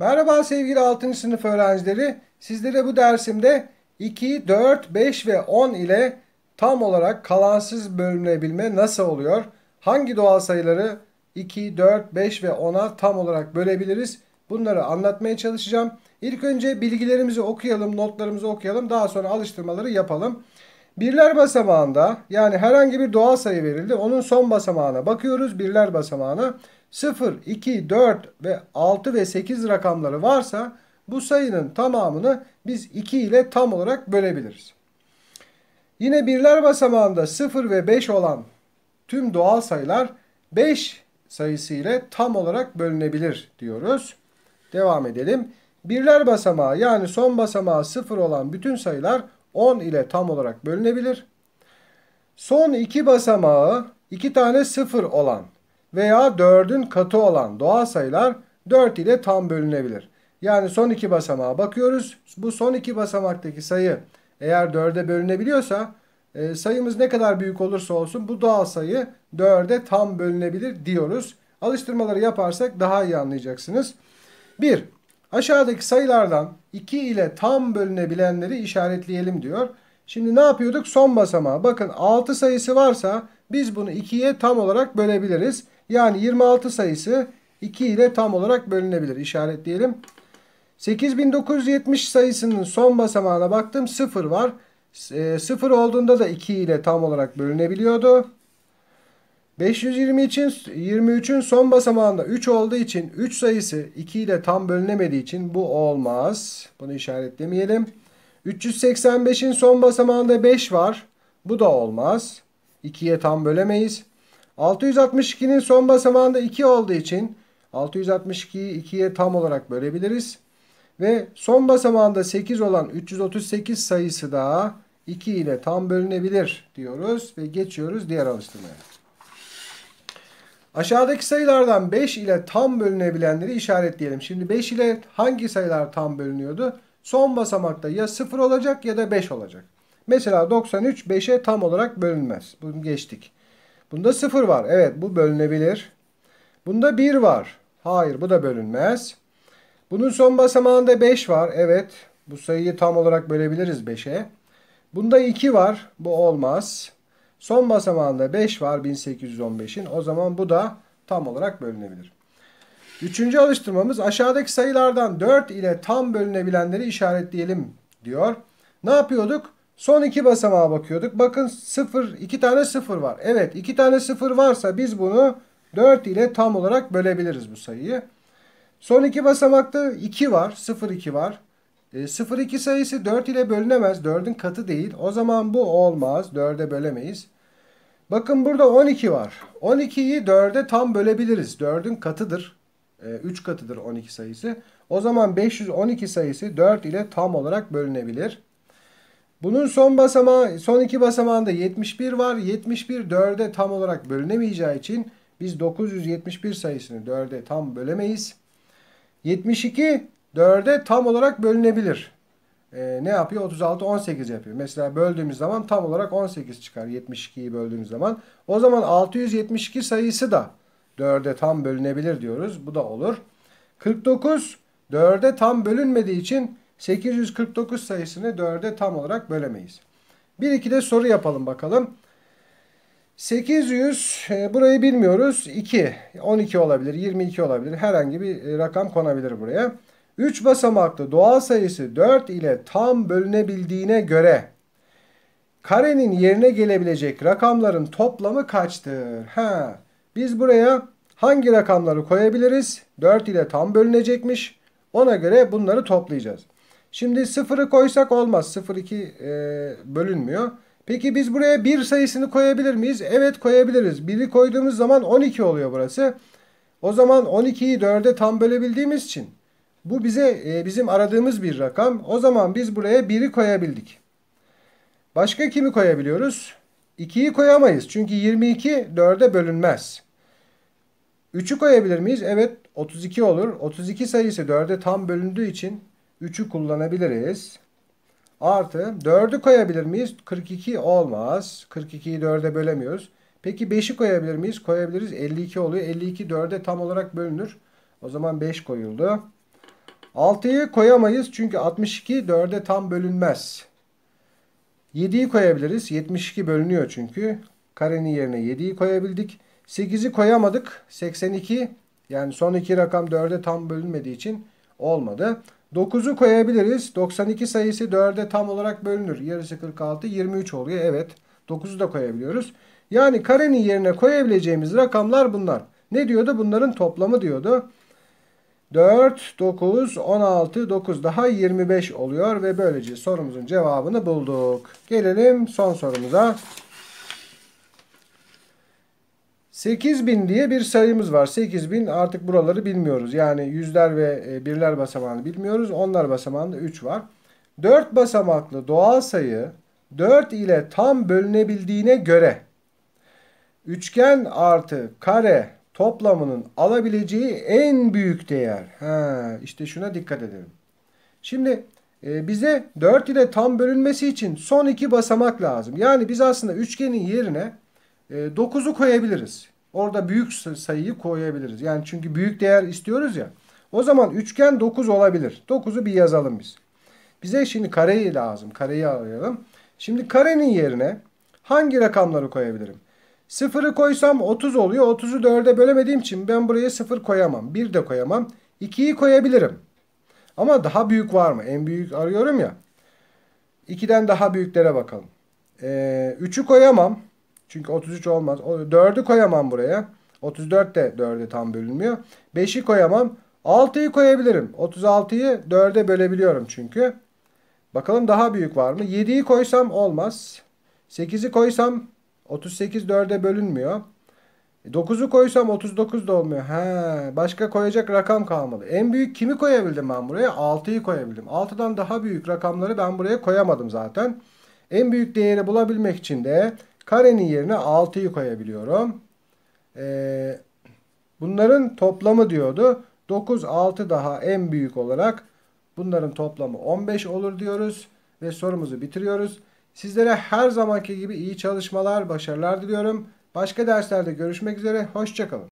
Merhaba sevgili 6. sınıf öğrencileri. Sizlere bu dersimde 2, 4, 5 ve 10 ile tam olarak kalansız bölünebilme nasıl oluyor? Hangi doğal sayıları 2, 4, 5 ve 10'a tam olarak bölebiliriz? Bunları anlatmaya çalışacağım. İlk önce bilgilerimizi okuyalım, notlarımızı okuyalım. Daha sonra alıştırmaları yapalım. Birler basamağında yani herhangi bir doğal sayı verildi. Onun son basamağına bakıyoruz. Birler basamağına. 0, 2, 4 ve 6 ve 8 rakamları varsa bu sayının tamamını biz 2 ile tam olarak bölebiliriz. Yine birler basamağında 0 ve 5 olan tüm doğal sayılar 5 sayısı ile tam olarak bölünebilir diyoruz. Devam edelim. Birler basamağı yani son basamağı 0 olan bütün sayılar 10 ile tam olarak bölünebilir. Son iki basamağı 2 tane 0 olan veya 4'ün katı olan doğal sayılar 4 ile tam bölünebilir. Yani son iki basamağa bakıyoruz. Bu son iki basamaktaki sayı eğer 4'e bölünebiliyorsa e, sayımız ne kadar büyük olursa olsun bu doğal sayı 4'e tam bölünebilir diyoruz. Alıştırmaları yaparsak daha iyi anlayacaksınız. 1. Aşağıdaki sayılardan 2 ile tam bölünebilenleri işaretleyelim diyor. Şimdi ne yapıyorduk? Son basamağa. Bakın 6 sayısı varsa biz bunu 2'ye tam olarak bölebiliriz. Yani 26 sayısı 2 ile tam olarak bölünebilir. işaretleyelim. 8970 sayısının son basamağına baktım. 0 var. 0 ee, olduğunda da 2 ile tam olarak bölünebiliyordu. 520 için 23'ün son basamağında 3 olduğu için 3 sayısı 2 ile tam bölünemediği için bu olmaz. Bunu işaretlemeyelim. 385'in son basamağında 5 var. Bu da olmaz. 2'ye tam bölemeyiz. 662'nin son basamağında 2 olduğu için 662'yi 2'ye tam olarak bölebiliriz. Ve son basamağında 8 olan 338 sayısı da 2 ile tam bölünebilir diyoruz ve geçiyoruz diğer alıştırmaya. Aşağıdaki sayılardan 5 ile tam bölünebilenleri işaretleyelim. Şimdi 5 ile hangi sayılar tam bölünüyordu? Son basamakta ya 0 olacak ya da 5 olacak. Mesela 93 5'e tam olarak bölünmez. Bunu geçtik. Bunda 0 var. Evet bu bölünebilir. Bunda 1 var. Hayır bu da bölünmez. Bunun son basamağında 5 var. Evet bu sayıyı tam olarak bölebiliriz 5'e. Bunda 2 var. Bu olmaz. Son basamağında 5 var 1815'in. O zaman bu da tam olarak bölünebilir. Üçüncü alıştırmamız aşağıdaki sayılardan 4 ile tam bölünebilenleri işaretleyelim diyor. Ne yapıyorduk? Son iki basamağa bakıyorduk. Bakın 0, 2 tane 0 var. Evet 2 tane 0 varsa biz bunu 4 ile tam olarak bölebiliriz bu sayıyı. Son iki basamakta 2 var. 0, 2 var. E, 0, 2 sayısı 4 ile bölünemez. 4'ün katı değil. O zaman bu olmaz. 4'e bölemeyiz. Bakın burada 12 var. 12'yi 4'e tam bölebiliriz. 4'ün katıdır. E, 3 katıdır 12 sayısı. O zaman 512 sayısı 4 ile tam olarak bölünebilir. Bunun son basamağı, son iki basamağında 71 var. 71 4'e tam olarak bölünemeyeceği için biz 971 sayısını 4'e tam bölemeyiz. 72 4'e tam olarak bölünebilir. Ee, ne yapıyor? 36 18 yapıyor. Mesela böldüğümüz zaman tam olarak 18 çıkar. 72'yi böldüğümüz zaman. O zaman 672 sayısı da 4'e tam bölünebilir diyoruz. Bu da olur. 49 4'e tam bölünmediği için 849 sayısını 4'e tam olarak bölemeyiz. Bir iki de soru yapalım bakalım. 800 e, burayı bilmiyoruz. 2, 12 olabilir, 22 olabilir. Herhangi bir e, rakam konabilir buraya. 3 basamaklı doğal sayısı 4 ile tam bölünebildiğine göre karenin yerine gelebilecek rakamların toplamı kaçtır? Ha, biz buraya hangi rakamları koyabiliriz? 4 ile tam bölünecekmiş. Ona göre bunları toplayacağız. Şimdi sıfırı koysak olmaz. Sıfır iki e, bölünmüyor. Peki biz buraya bir sayısını koyabilir miyiz? Evet koyabiliriz. Biri koyduğumuz zaman 12 oluyor burası. O zaman 12'yi 4'e tam bölebildiğimiz için bu bize e, bizim aradığımız bir rakam. O zaman biz buraya 1'i koyabildik. Başka kimi koyabiliyoruz? 2'yi koyamayız. Çünkü 22 4'e bölünmez. 3'ü koyabilir miyiz? Evet 32 olur. 32 sayısı 4'e tam bölündüğü için 3'ü kullanabiliriz. Artı 4'ü koyabilir miyiz? 42 olmaz. 42'yi 4'e bölemiyoruz. Peki 5'i koyabilir miyiz? Koyabiliriz. 52 oluyor. 52 4'e tam olarak bölünür. O zaman 5 koyuldu. 6'yı koyamayız çünkü 62 4'e tam bölünmez. 7'yi koyabiliriz. 72 bölünüyor çünkü. Karenin yerine 7'yi koyabildik. 8'i koyamadık. 82 yani son iki rakam 4'e tam bölünmediği için olmadı. 9'u koyabiliriz. 92 sayısı 4'e tam olarak bölünür. Yarısı 46, 23 oluyor. Evet. 9'u da koyabiliyoruz. Yani karenin yerine koyabileceğimiz rakamlar bunlar. Ne diyordu? Bunların toplamı diyordu. 4, 9, 16, 9 daha 25 oluyor ve böylece sorumuzun cevabını bulduk. Gelelim son sorumuza. 8000 diye bir sayımız var. 8000 artık buraları bilmiyoruz. Yani yüzler ve e, birler basamağını bilmiyoruz. Onlar basamağında 3 var. 4 basamaklı doğal sayı 4 ile tam bölünebildiğine göre üçgen artı kare toplamının alabileceği en büyük değer. Ha, işte şuna dikkat edelim. Şimdi e, bize 4 ile tam bölünmesi için son iki basamak lazım. Yani biz aslında üçgenin yerine 9'u e, koyabiliriz. Orada büyük sayıyı koyabiliriz. Yani çünkü büyük değer istiyoruz ya. O zaman üçgen 9 olabilir. 9'u bir yazalım biz. Bize şimdi kareyi lazım. Kareyi arayalım. Şimdi karenin yerine hangi rakamları koyabilirim? 0'ı koysam 30 oluyor. 30'u 4'e bölemediğim için ben buraya 0 koyamam. 1 de koyamam. 2'yi koyabilirim. Ama daha büyük var mı? En büyük arıyorum ya. 2'den daha büyüklere bakalım. Ee, 3'ü koyamam. Çünkü 33 olmaz. 4'ü koyamam buraya. 34 de 4'e tam bölünmüyor. 5'i koyamam. 6'yı koyabilirim. 36'yı 4'e bölebiliyorum çünkü. Bakalım daha büyük var mı? 7'yi koysam olmaz. 8'i koysam 38 4'e bölünmüyor. 9'u e, koysam 39 da olmuyor. He, başka koyacak rakam kalmadı. En büyük kimi koyabildim ben buraya? 6'yı koyabildim. 6'dan daha büyük rakamları ben buraya koyamadım zaten. En büyük değeri bulabilmek için de Karenin yerine 6'yı koyabiliyorum. Ee, bunların toplamı diyordu. 9, 6 daha en büyük olarak bunların toplamı 15 olur diyoruz. Ve sorumuzu bitiriyoruz. Sizlere her zamanki gibi iyi çalışmalar, başarılar diliyorum. Başka derslerde görüşmek üzere. Hoşçakalın.